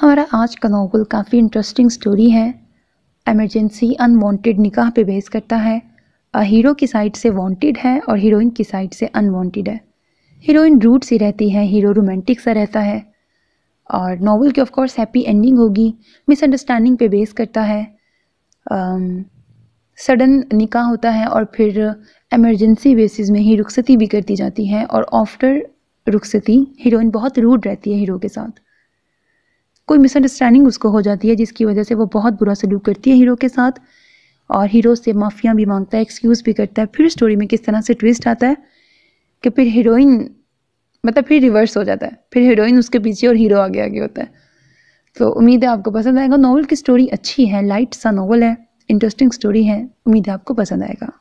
हमारा आज का नावल काफ़ी इंटरेस्टिंग स्टोरी है एमरजेंसी अनवांटेड निकाह पे बेस करता है हीरो की साइड से वांटेड है और हीरोइन की साइड से अनवांटेड है हीरोइन रूट सी रहती है हीरो रोमांटिक सा रहता है और नावल की ऑफकोर्स हैप्पी एंडिंग होगी मिसअंडरस्टैंडिंग पे बेस करता है सडन um, निकाह होता है और फिर एमरजेंसी बेसिस में ही रुखसती भी कर दी जाती है और आफ्टर रुखसती हीरोइन बहुत रूड रहती है हीरो के साथ कोई मिसअंडरस्टैंडिंग उसको हो जाती है जिसकी वजह से वो बहुत बुरा सलूक करती है हीरो के साथ और हीरो से माफ़ियाँ भी मांगता है एक्सक्यूज़ भी करता है फिर स्टोरी में किस तरह से ट्विस्ट आता है कि फिर हीरोइन मतलब फिर रिवर्स हो जाता है फिर हीरोइन उसके पीछे और हीरो आगे आगे होता है तो उम्मीद है आपको पसंद आएगा नावल की स्टोरी अच्छी है लाइट सा नावल है इंटरेस्टिंग स्टोरी है उम्मीद है आपको पसंद आएगा